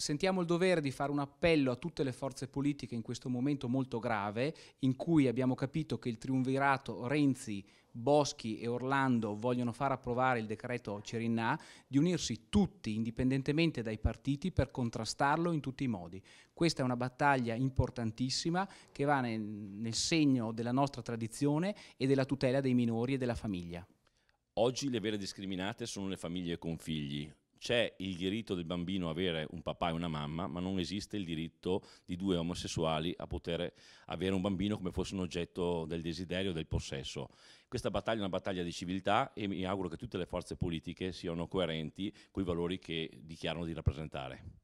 sentiamo il dovere di fare un appello a tutte le forze politiche in questo momento molto grave, in cui abbiamo capito che il triunvirato Renzi, Boschi e Orlando vogliono far approvare il decreto Cerinnà, di unirsi tutti, indipendentemente dai partiti, per contrastarlo in tutti i modi. Questa è una battaglia importantissima che va nel, nel segno della nostra tradizione e della tutela dei minori e della famiglia. Oggi le vere discriminate sono le famiglie con figli c'è il diritto del bambino a avere un papà e una mamma, ma non esiste il diritto di due omosessuali a poter avere un bambino come fosse un oggetto del desiderio, del possesso. Questa battaglia è una battaglia di civiltà e mi auguro che tutte le forze politiche siano coerenti con i valori che dichiarano di rappresentare.